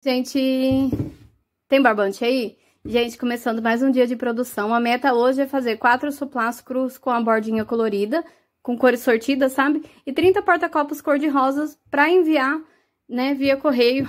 Gente, tem barbante aí? Gente, começando mais um dia de produção. A meta hoje é fazer quatro suplás cruz com a bordinha colorida, com cores sortidas, sabe? E 30 porta-copos cor-de-rosas para enviar, né, via correio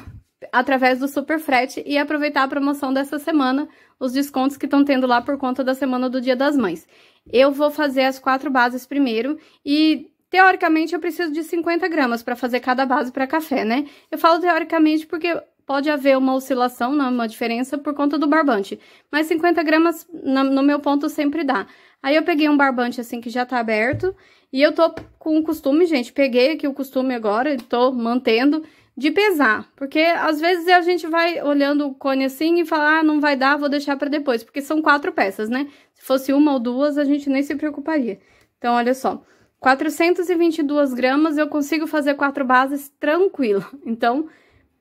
através do super frete e aproveitar a promoção dessa semana, os descontos que estão tendo lá por conta da semana do Dia das Mães. Eu vou fazer as quatro bases primeiro e teoricamente eu preciso de 50 gramas para fazer cada base para café, né? Eu falo teoricamente porque pode haver uma oscilação, é uma diferença por conta do barbante. Mas 50 gramas, no meu ponto, sempre dá. Aí eu peguei um barbante assim que já tá aberto. E eu tô com o costume, gente, peguei aqui o costume agora, e tô mantendo, de pesar. Porque às vezes a gente vai olhando o cone assim e falar, ah, não vai dar, vou deixar pra depois. Porque são quatro peças, né? Se fosse uma ou duas, a gente nem se preocuparia. Então, olha só. 422 gramas, eu consigo fazer quatro bases tranquilo. Então,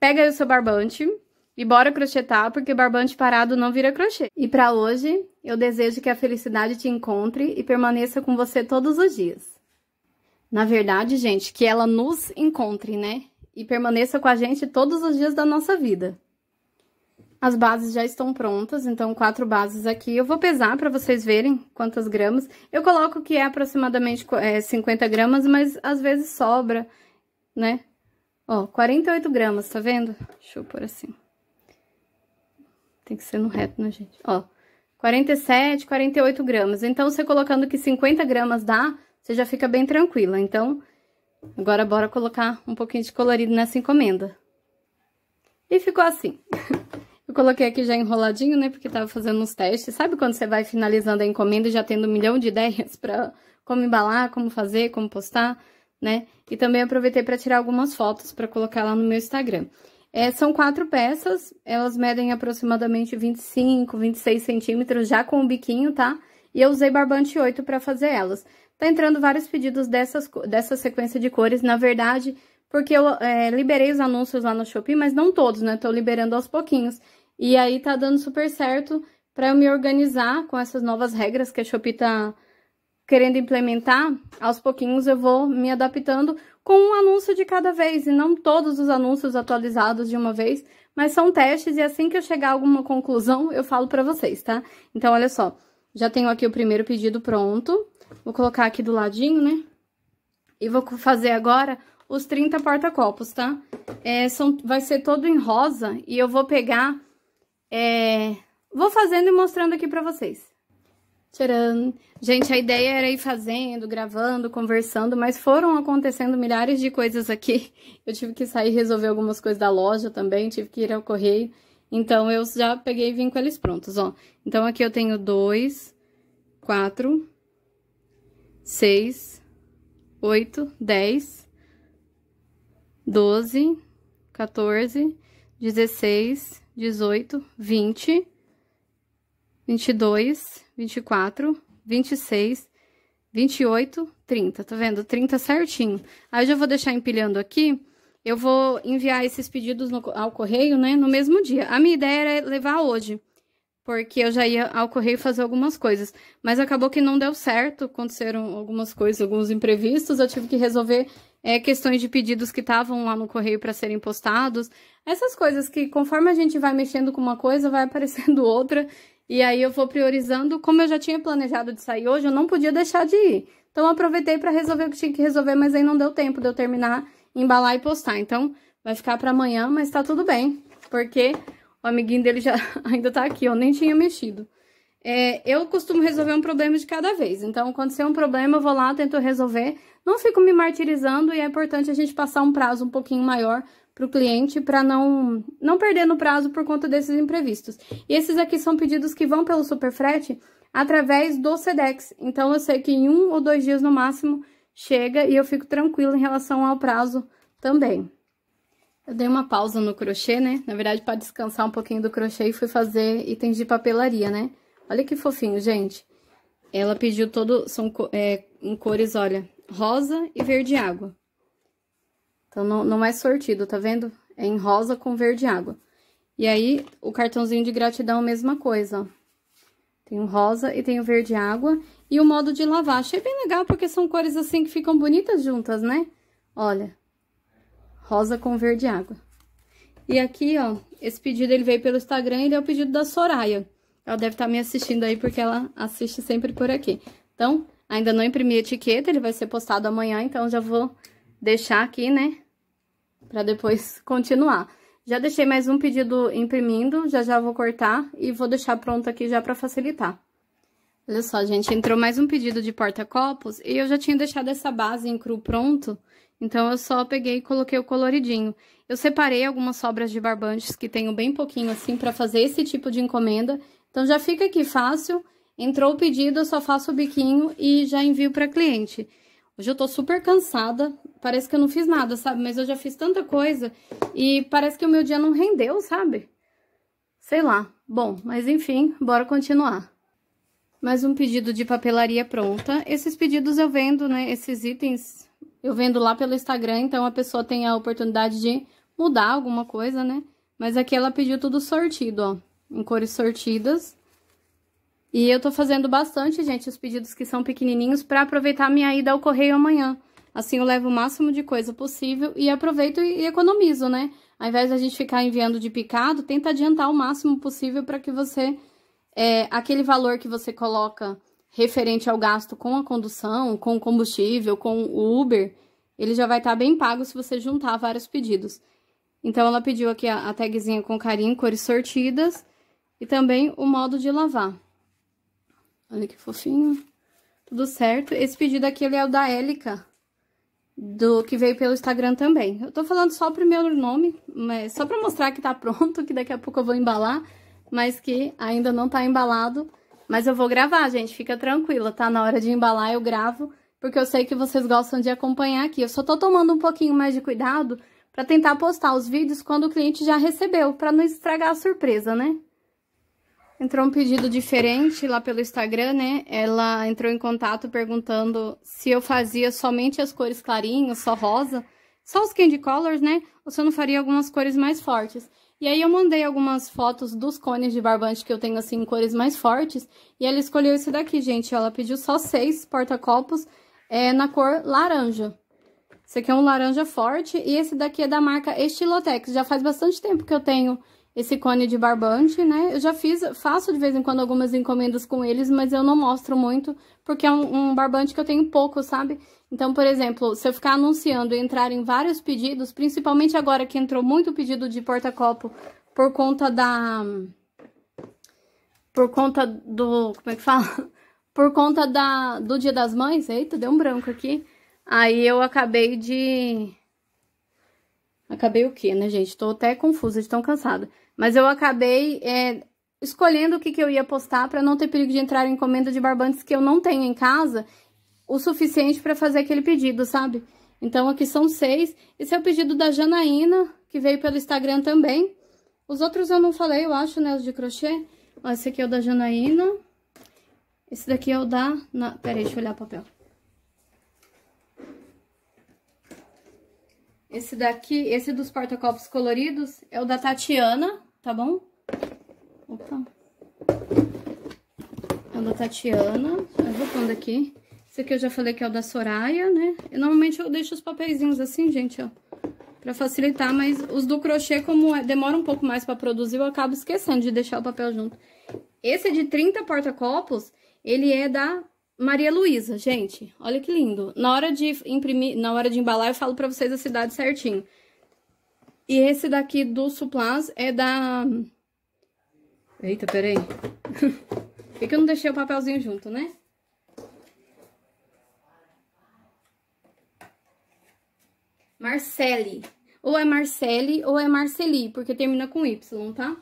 pega aí o seu barbante e bora crochetar, porque barbante parado não vira crochê. E para hoje, eu desejo que a felicidade te encontre e permaneça com você todos os dias. Na verdade, gente, que ela nos encontre, né? E permaneça com a gente todos os dias da nossa vida. As bases já estão prontas, então quatro bases aqui. Eu vou pesar para vocês verem quantas gramas. Eu coloco que é aproximadamente é, eh, 50 gramas, mas às vezes sobra, né? Ó, 48 gramas, tá vendo? Deixa eu pôr assim. Tem que ser no reto, né, gente? Ó, 47, 48 gramas. Então, você colocando que 50 gramas dá, você já fica bem tranquila. Então, agora bora colocar um pouquinho de colorido nessa encomenda. E ficou assim. Eu coloquei aqui já enroladinho, né, porque tava fazendo uns testes. Sabe quando você vai finalizando a encomenda e já tendo um milhão de ideias pra como embalar, como fazer, como postar? né? E também aproveitei para tirar algumas fotos para colocar lá no meu Instagram. É, são quatro peças, elas medem aproximadamente 25, 26 centímetros, já com o biquinho, tá? E eu usei barbante 8 para fazer elas. Tá entrando vários pedidos dessas, dessa sequência de cores, na verdade, porque eu é, liberei os anúncios lá no Shopee, mas não todos, né? Tô liberando aos pouquinhos. E aí tá dando super certo para eu me organizar com essas novas regras que a Shopee tá querendo implementar, aos pouquinhos eu vou me adaptando com um anúncio de cada vez e não todos os anúncios atualizados de uma vez, mas são testes e assim que eu chegar a alguma conclusão, eu falo para vocês, tá? Então olha só, já tenho aqui o primeiro pedido pronto. Vou colocar aqui do ladinho, né? E vou fazer agora os 30 porta-copos, tá? É, são, vai ser todo em rosa e eu vou pegar... É, vou fazendo e mostrando aqui pra vocês. Tcharam! Gente, a ideia era ir fazendo, gravando, conversando, mas foram acontecendo milhares de coisas aqui. Eu tive que sair resolver algumas coisas da loja também, tive que ir ao correio. Então, eu já peguei e vim com eles prontos, ó. Então, aqui eu tenho dois, quatro, seis, oito, dez, doze, 14, 16, 18, 20, 22, 24, 26, 28, 30. Tá vendo? 30 certinho. Aí eu já vou deixar empilhando aqui. Eu vou enviar esses pedidos no, ao correio, né, no mesmo dia. A minha ideia era levar hoje, porque eu já ia ao correio fazer algumas coisas. Mas acabou que não deu certo, aconteceram algumas coisas, alguns imprevistos. Eu tive que resolver é, questões de pedidos que estavam lá no correio para serem postados. Essas coisas que, conforme a gente vai mexendo com uma coisa, vai aparecendo outra. E aí eu vou priorizando, como eu já tinha planejado de sair hoje, eu não podia deixar de ir. Então eu aproveitei para resolver o que tinha que resolver, mas aí não deu tempo de eu terminar, embalar e postar. Então vai ficar para amanhã, mas tá tudo bem, porque o amiguinho dele já ainda tá aqui, eu nem tinha mexido. É, eu costumo resolver um problema de cada vez. Então, quando tem um problema, eu vou lá, tento resolver. Não fico me martirizando e é importante a gente passar um prazo um pouquinho maior para o cliente para não, não perder no prazo por conta desses imprevistos. E esses aqui são pedidos que vão pelo superfrete através do SEDEX. Então, eu sei que em um ou dois dias no máximo chega e eu fico tranquila em relação ao prazo também. Eu dei uma pausa no crochê, né? Na verdade, para descansar um pouquinho do crochê e fui fazer itens de papelaria, né? Olha que fofinho, gente. Ela pediu todo, são é, em cores, olha, rosa e verde água. Então, não, não é sortido, tá vendo? É em rosa com verde água. E aí, o cartãozinho de gratidão, mesma coisa, ó. Tem o rosa e tem o verde água. E o modo de lavar. Achei bem legal, porque são cores assim que ficam bonitas juntas, né? Olha. Rosa com verde água. E aqui, ó, esse pedido ele veio pelo Instagram, ele é o pedido da Soraya. Ela deve estar tá me assistindo aí, porque ela assiste sempre por aqui. Então, ainda não imprimi a etiqueta, ele vai ser postado amanhã, então já vou deixar aqui, né? Pra depois continuar. Já deixei mais um pedido imprimindo, já já vou cortar e vou deixar pronto aqui já pra facilitar. Olha só, gente, entrou mais um pedido de porta-copos e eu já tinha deixado essa base em cru pronto, então eu só peguei e coloquei o coloridinho. Eu separei algumas sobras de barbantes que tenho bem pouquinho assim pra fazer esse tipo de encomenda, então já fica aqui fácil, entrou o pedido, eu só faço o biquinho e já envio pra cliente. Hoje eu tô super cansada, parece que eu não fiz nada, sabe? Mas eu já fiz tanta coisa e parece que o meu dia não rendeu, sabe? Sei lá. Bom, mas enfim, bora continuar. Mais um pedido de papelaria pronta. Esses pedidos eu vendo, né? Esses itens eu vendo lá pelo Instagram, então a pessoa tem a oportunidade de mudar alguma coisa, né? Mas aqui ela pediu tudo sortido, ó. Em cores sortidas. E eu tô fazendo bastante, gente, os pedidos que são pequenininhos para aproveitar minha ida ao correio amanhã. Assim eu levo o máximo de coisa possível e aproveito e economizo, né? Ao invés da gente ficar enviando de picado, tenta adiantar o máximo possível para que você... É, aquele valor que você coloca referente ao gasto com a condução, com o combustível, com o Uber, ele já vai estar tá bem pago se você juntar vários pedidos. Então, ela pediu aqui a, a tagzinha com carinho, cores sortidas e também o modo de lavar. Olha que fofinho. Tudo certo. Esse pedido aqui, ele é o da Élica, do, que veio pelo Instagram também. Eu tô falando só o primeiro nome, mas só pra mostrar que tá pronto, que daqui a pouco eu vou embalar, mas que ainda não tá embalado. Mas eu vou gravar, gente, fica tranquila, tá? Na hora de embalar eu gravo, porque eu sei que vocês gostam de acompanhar aqui. Eu só tô tomando um pouquinho mais de cuidado pra tentar postar os vídeos quando o cliente já recebeu, pra não estragar a surpresa, né? Entrou um pedido diferente lá pelo Instagram, né? Ela entrou em contato perguntando se eu fazia somente as cores clarinhas, só rosa, só os candy colors, né? Ou se eu não faria algumas cores mais fortes. E aí eu mandei algumas fotos dos cones de barbante que eu tenho, assim, em cores mais fortes. E ela escolheu esse daqui, gente. Ela pediu só seis porta-copos é, na cor laranja. Esse aqui é um laranja forte e esse daqui é da marca Estilotex. Já faz bastante tempo que eu tenho esse cone de barbante, né? Eu já fiz, faço de vez em quando algumas encomendas com eles, mas eu não mostro muito, porque é um, um barbante que eu tenho pouco, sabe? Então, por exemplo, se eu ficar anunciando e entrar em vários pedidos, principalmente agora que entrou muito pedido de porta-copo por conta da... Por conta do... como é que fala? Por conta da, do Dia das Mães, eita, deu um branco aqui. Aí eu acabei de... Acabei o quê, né, gente? Tô até confusa, de tão cansada. Mas eu acabei é, escolhendo o que, que eu ia postar para não ter perigo de entrar em encomenda de barbantes que eu não tenho em casa o suficiente para fazer aquele pedido, sabe? Então, aqui são seis. Esse é o pedido da Janaína, que veio pelo Instagram também. Os outros eu não falei, eu acho, né? Os de crochê. Ó, esse aqui é o da Janaína. Esse daqui é o da... Na... Peraí, deixa eu olhar o papel. Esse daqui, esse dos porta-copos coloridos, é o da Tatiana tá bom? Opa. É o da Tatiana, eu vou pondo aqui. Esse aqui eu já falei que é o da Soraya, né? Eu, normalmente eu deixo os papeizinhos assim, gente, ó. Pra facilitar, mas os do crochê, como é, demora um pouco mais pra produzir, eu acabo esquecendo de deixar o papel junto. Esse é de 30 porta-copos, ele é da Maria Luísa, gente. Olha que lindo. Na hora de imprimir, na hora de embalar, eu falo pra vocês a cidade certinho. E esse daqui do Suplaz é da... Eita, peraí. Por é que eu não deixei o papelzinho junto, né? Marcele. Ou é Marcele ou é Marceli, porque termina com Y, tá?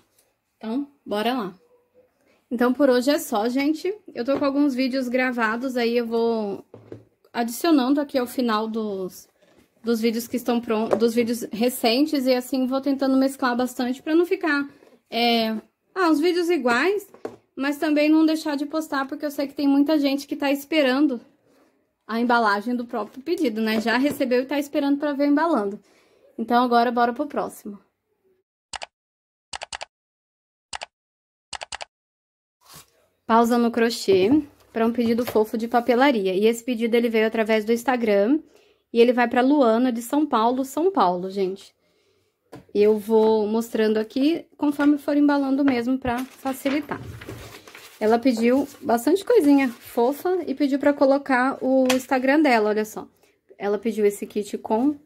Então, bora lá. Então, por hoje é só, gente. Eu tô com alguns vídeos gravados, aí eu vou adicionando aqui ao final dos, dos vídeos que estão prontos, dos vídeos recentes, e assim vou tentando mesclar bastante para não ficar é, ah, os vídeos iguais, mas também não deixar de postar, porque eu sei que tem muita gente que está esperando a embalagem do próprio pedido, né? Já recebeu e está esperando para ver embalando. Então agora bora pro próximo. Pausa no crochê para um pedido fofo de papelaria. E esse pedido ele veio através do Instagram. E ele vai para Luana de São Paulo, São Paulo, gente. Eu vou mostrando aqui conforme for embalando mesmo para facilitar. Ela pediu bastante coisinha fofa e pediu para colocar o Instagram dela, olha só. Ela pediu esse kit com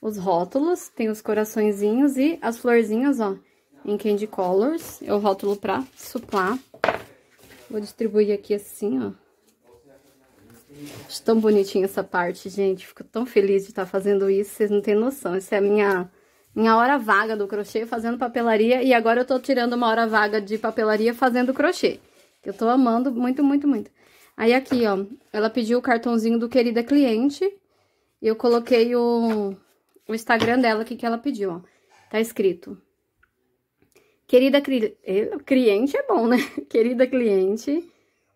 os rótulos, tem os coraçõezinhos e as florzinhas, ó, em candy colors. Eu rótulo para suplar. Vou distribuir aqui assim, ó. Acho tão bonitinha essa parte, gente. Fico tão feliz de estar tá fazendo isso, vocês não têm noção. Essa é a minha, minha hora vaga do crochê fazendo papelaria. E agora eu tô tirando uma hora vaga de papelaria fazendo crochê. eu tô amando muito, muito, muito. Aí aqui, ó, ela pediu o cartãozinho do Querida Cliente. E eu coloquei o, o Instagram dela aqui que ela pediu, ó. Tá escrito. Querida cri... Eh, cliente é bom, né? Querida cliente,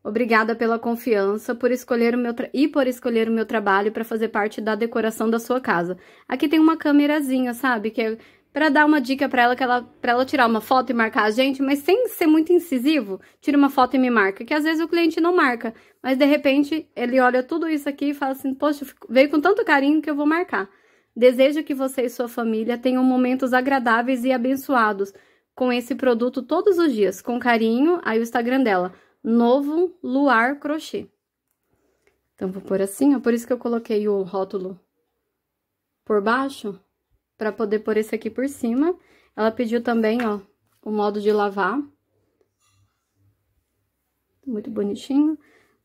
Obrigada pela confiança por escolher o meu e por escolher o meu trabalho para fazer parte da decoração da sua casa. Aqui tem uma câmerazinha, sabe? Que é para dar uma dica para ela que ela para ela tirar uma foto e marcar a gente, mas sem ser muito incisivo, tira uma foto e me marca, que às vezes o cliente não marca, mas de repente ele olha tudo isso aqui e fala assim: "Poxa, veio com tanto carinho que eu vou marcar". Desejo que você e sua família tenham momentos agradáveis e abençoados com esse produto todos os dias, com carinho, aí o Instagram dela Novo Luar Crochê. Então, vou pôr assim, ó, por isso que eu coloquei o rótulo por baixo, para poder pôr esse aqui por cima. Ela pediu também, ó, o modo de lavar. Muito bonitinho.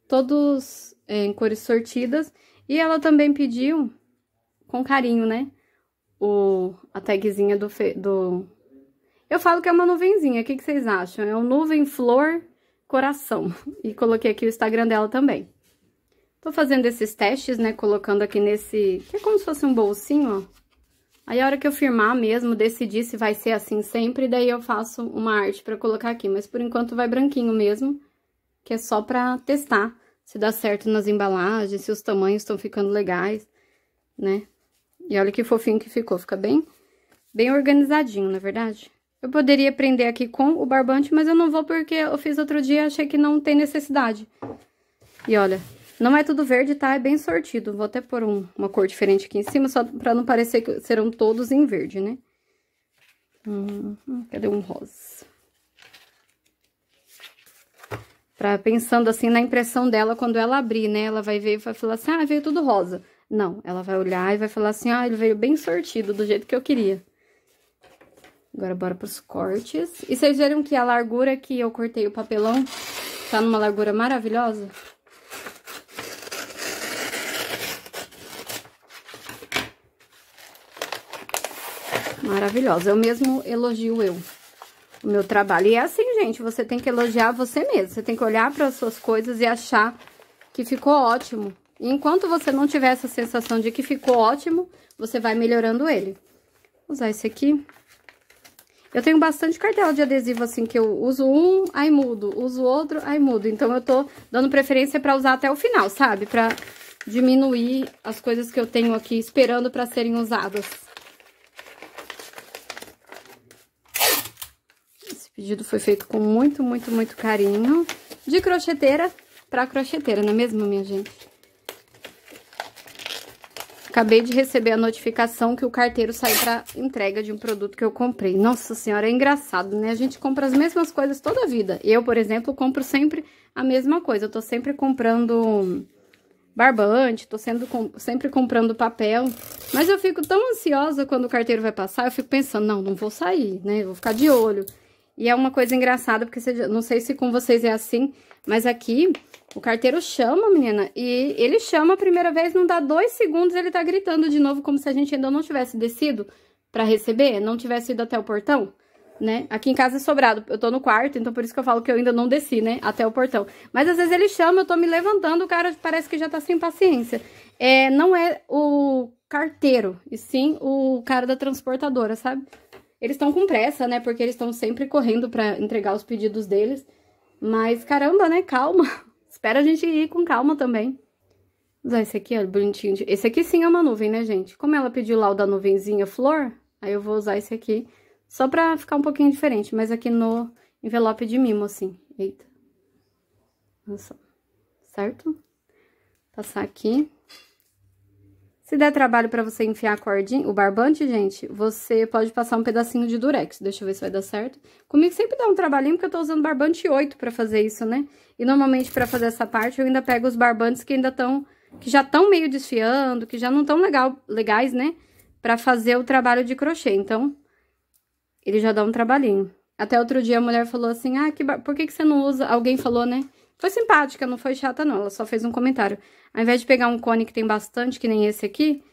Todos é, em cores sortidas. E ela também pediu, com carinho, né, o, a tagzinha do, fe, do... Eu falo que é uma nuvenzinha, o que, que vocês acham? É um nuvem flor coração. E coloquei aqui o Instagram dela também. Tô fazendo esses testes, né, colocando aqui nesse... Que é como se fosse um bolsinho, ó. Aí, a hora que eu firmar mesmo, decidir se vai ser assim sempre, daí eu faço uma arte pra colocar aqui. Mas, por enquanto, vai branquinho mesmo, que é só pra testar se dá certo nas embalagens, se os tamanhos estão ficando legais, né? E olha que fofinho que ficou, fica bem, bem organizadinho, na é verdade? Eu poderia prender aqui com o barbante, mas eu não vou porque eu fiz outro dia e achei que não tem necessidade. E olha, não é tudo verde, tá? É bem sortido. Vou até pôr um, uma cor diferente aqui em cima, só pra não parecer que serão todos em verde, né? Hum, cadê um rosa? Pra pensando assim na impressão dela quando ela abrir, né? Ela vai ver e vai falar assim, ah, veio tudo rosa. Não, ela vai olhar e vai falar assim, ah, ele veio bem sortido, do jeito que eu queria. Agora bora pros cortes. E vocês viram que a largura que eu cortei o papelão tá numa largura maravilhosa? Maravilhosa. Eu mesmo elogio eu, o meu trabalho. E é assim, gente, você tem que elogiar você mesmo. Você tem que olhar para as suas coisas e achar que ficou ótimo. E enquanto você não tiver essa sensação de que ficou ótimo, você vai melhorando ele. Vou usar esse aqui. Eu tenho bastante cartela de adesivo, assim, que eu uso um, aí mudo, uso outro, aí mudo. Então, eu tô dando preferência pra usar até o final, sabe? Pra diminuir as coisas que eu tenho aqui esperando pra serem usadas. Esse pedido foi feito com muito, muito, muito carinho. De crocheteira pra crocheteira, não é mesmo, minha gente? Acabei de receber a notificação que o carteiro saiu para entrega de um produto que eu comprei. Nossa senhora, é engraçado, né? A gente compra as mesmas coisas toda a vida. Eu, por exemplo, compro sempre a mesma coisa. Eu tô sempre comprando barbante, tô sendo, sempre comprando papel. Mas eu fico tão ansiosa quando o carteiro vai passar, eu fico pensando, não, não vou sair, né? Eu vou ficar de olho. E é uma coisa engraçada, porque você, não sei se com vocês é assim, mas aqui o carteiro chama, menina, e ele chama a primeira vez, não dá dois segundos, ele tá gritando de novo, como se a gente ainda não tivesse descido para receber, não tivesse ido até o portão, né? Aqui em casa é sobrado, eu tô no quarto, então por isso que eu falo que eu ainda não desci, né, até o portão. Mas às vezes ele chama, eu tô me levantando, o cara parece que já tá sem paciência. É, não é o carteiro, e sim o cara da transportadora, sabe? Eles estão com pressa, né? Porque eles estão sempre correndo para entregar os pedidos deles. Mas caramba, né? Calma. Espera a gente ir com calma também. Usar esse aqui, ó, é bonitinho. Esse aqui sim é uma nuvem, né, gente? Como ela pediu lá o da nuvenzinha flor, aí eu vou usar esse aqui só pra ficar um pouquinho diferente. Mas aqui no envelope de mimo, assim. Eita. Olha só. Certo? Passar aqui. Se der trabalho para você enfiar a cordinha, o barbante, gente, você pode passar um pedacinho de durex. Deixa eu ver se vai dar certo. Comigo sempre dá um trabalhinho, porque eu tô usando barbante 8 para fazer isso, né? E normalmente para fazer essa parte eu ainda pego os barbantes que ainda estão... Que já estão meio desfiando, que já não estão legal, legais, né? Pra fazer o trabalho de crochê. Então, ele já dá um trabalhinho. Até outro dia a mulher falou assim, ah, que bar... por que, que você não usa... Alguém falou, né? Foi simpática, não foi chata não, ela só fez um comentário. Ao invés de pegar um cone que tem bastante, que nem esse aqui,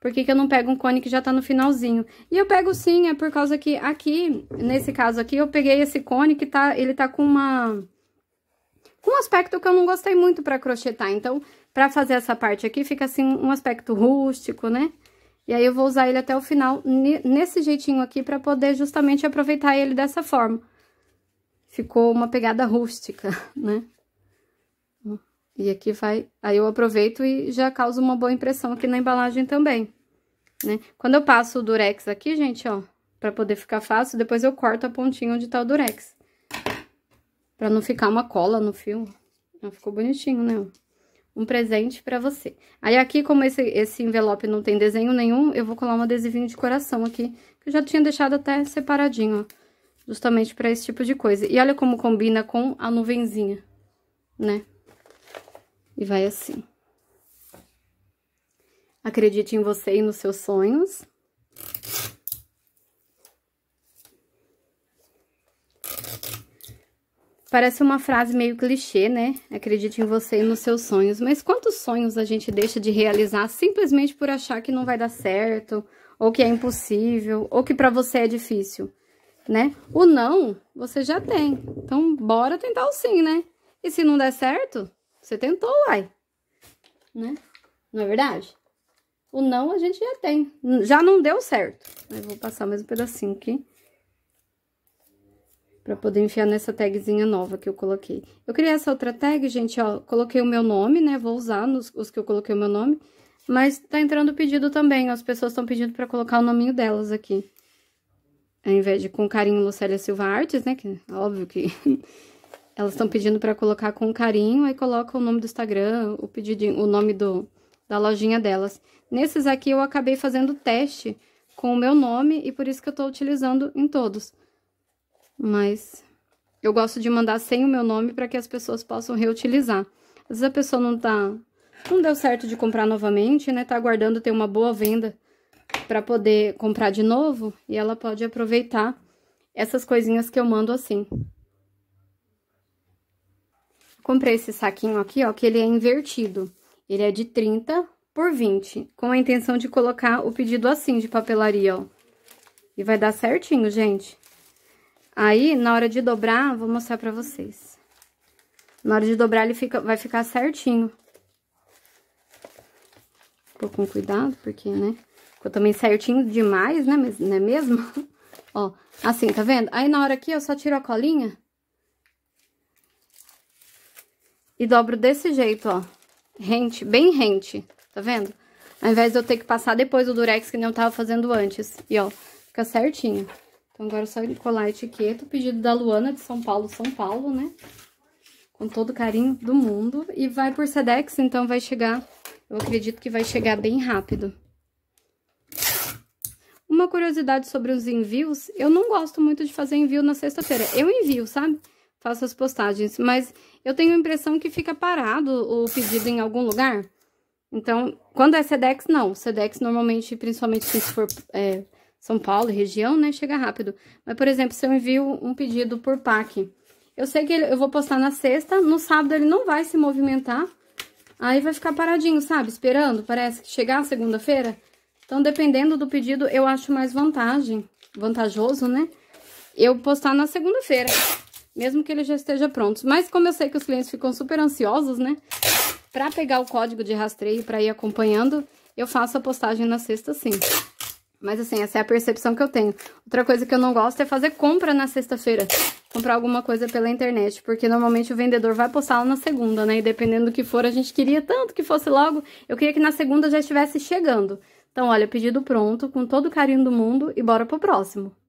por que, que eu não pego um cone que já tá no finalzinho? E eu pego sim, é por causa que aqui, nesse caso aqui, eu peguei esse cone que tá, ele tá com uma... Com um aspecto que eu não gostei muito pra crochetar, então, pra fazer essa parte aqui, fica assim, um aspecto rústico, né? E aí, eu vou usar ele até o final, nesse jeitinho aqui, pra poder justamente aproveitar ele dessa forma. Ficou uma pegada rústica, né? E aqui vai, aí eu aproveito e já causa uma boa impressão aqui na embalagem também, né? Quando eu passo o durex aqui, gente, ó, pra poder ficar fácil, depois eu corto a pontinha onde tá o durex. Pra não ficar uma cola no fio. ficou bonitinho, né? Um presente pra você. Aí aqui, como esse, esse envelope não tem desenho nenhum, eu vou colar um adesivinho de coração aqui, que eu já tinha deixado até separadinho, ó. Justamente pra esse tipo de coisa. E olha como combina com a nuvenzinha, né? e vai assim. Acredite em você e nos seus sonhos. Parece uma frase meio clichê, né? Acredite em você e nos seus sonhos. Mas quantos sonhos a gente deixa de realizar simplesmente por achar que não vai dar certo, ou que é impossível, ou que para você é difícil, né? O não, você já tem. Então, bora tentar o sim, né? E se não der certo, você tentou, uai. Né? Não é verdade? O não a gente já tem. Já não deu certo. Eu vou passar mais um pedacinho aqui. Pra poder enfiar nessa tagzinha nova que eu coloquei. Eu criei essa outra tag, gente, ó. Coloquei o meu nome, né? Vou usar nos, os que eu coloquei o meu nome. Mas tá entrando pedido também. As pessoas estão pedindo pra colocar o nominho delas aqui. Ao invés de com carinho Lucélia Silva Artes, né? Que é óbvio que Elas estão pedindo para colocar com carinho, aí coloca o nome do Instagram, o pedidinho, o nome do, da lojinha delas. Nesses aqui eu acabei fazendo teste com o meu nome e por isso que eu tô utilizando em todos. Mas eu gosto de mandar sem o meu nome para que as pessoas possam reutilizar. Às vezes a pessoa não tá não deu certo de comprar novamente, né? Tá aguardando ter uma boa venda para poder comprar de novo e ela pode aproveitar essas coisinhas que eu mando assim. Comprei esse saquinho aqui, ó, que ele é invertido. Ele é de 30 por 20, com a intenção de colocar o pedido assim de papelaria, ó. E vai dar certinho, gente. Aí, na hora de dobrar, vou mostrar pra vocês. Na hora de dobrar, ele fica, vai ficar certinho. Tô com cuidado, porque, né? Ficou também certinho demais, né? Não é mesmo? ó, assim, tá vendo? Aí, na hora aqui, eu só tiro a colinha e dobro desse jeito, ó. Rente, bem rente, tá vendo? Ao invés de eu ter que passar depois o durex que nem eu tava fazendo antes. E, ó, fica certinho. Então, agora é só colar a etiqueta, o pedido da Luana de São Paulo, São Paulo, né? Com todo carinho do mundo. E vai por Sedex, então vai chegar... Eu acredito que vai chegar bem rápido. Uma curiosidade sobre os envios, eu não gosto muito de fazer envio na sexta-feira. Eu envio, sabe? faço as postagens. Mas eu tenho a impressão que fica parado o pedido em algum lugar. Então, quando é Sedex, não. Sedex, normalmente, principalmente se for é, São Paulo, região, né? Chega rápido. Mas, por exemplo, se eu envio um pedido por PAC, eu sei que ele, eu vou postar na sexta, no sábado ele não vai se movimentar. Aí vai ficar paradinho, sabe? Esperando, parece que chegar segunda-feira. Então, dependendo do pedido, eu acho mais vantagem, vantajoso, né? Eu postar na segunda-feira mesmo que ele já esteja pronto. Mas como eu sei que os clientes ficam super ansiosos, né, para pegar o código de rastreio para ir acompanhando, eu faço a postagem na sexta sim. Mas assim, essa é a percepção que eu tenho. Outra coisa que eu não gosto é fazer compra na sexta-feira. Comprar alguma coisa pela internet, porque normalmente o vendedor vai postá-la na segunda, né? E dependendo do que for, a gente queria tanto que fosse logo. Eu queria que na segunda já estivesse chegando. Então, olha, pedido pronto, com todo o carinho do mundo e bora pro próximo.